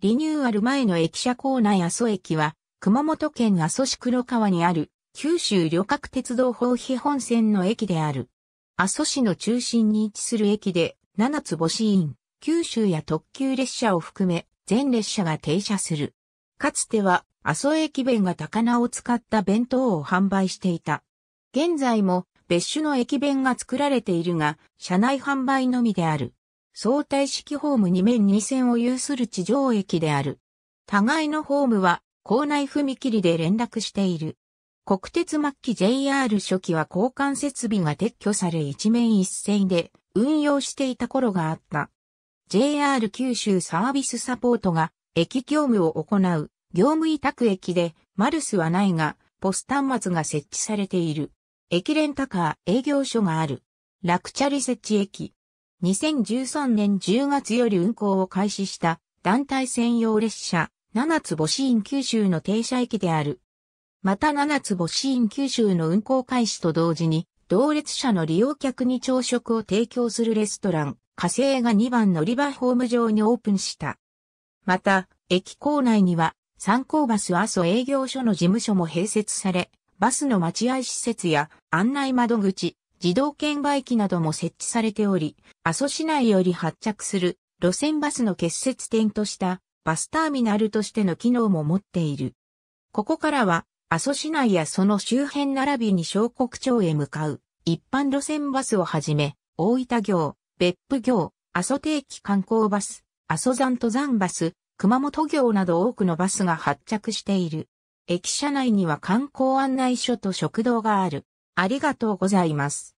リニューアル前の駅舎構内阿蘇駅は、熊本県阿蘇市黒川にある、九州旅客鉄道法費本線の駅である。阿蘇市の中心に位置する駅で、七つ星院、九州や特急列車を含め、全列車が停車する。かつては、阿蘇駅弁が高菜を使った弁当を販売していた。現在も、別種の駅弁が作られているが、車内販売のみである。相対式ホーム2面2線を有する地上駅である。互いのホームは校内踏切で連絡している。国鉄末期 JR 初期は交換設備が撤去され一面一線で運用していた頃があった。JR 九州サービスサポートが駅業務を行う業務委託駅でマルスはないがポス端末が設置されている。駅レンタカー営業所がある。ラクチャリ設置駅。2013年10月より運行を開始した団体専用列車、七つ星院九州の停車駅である。また七つ星院九州の運行開始と同時に、同列車の利用客に朝食を提供するレストラン、火星が2番乗り場ホーム上にオープンした。また、駅構内には、参考バス阿蘇営業所の事務所も併設され、バスの待合施設や案内窓口、自動券売機なども設置されており、阿蘇市内より発着する路線バスの結節点としたバスターミナルとしての機能も持っている。ここからは、阿蘇市内やその周辺並びに小国町へ向かう一般路線バスをはじめ、大分行、別府行、阿蘇定期観光バス、阿蘇山登山バス、熊本行など多くのバスが発着している。駅舎内には観光案内所と食堂がある。ありがとうございます。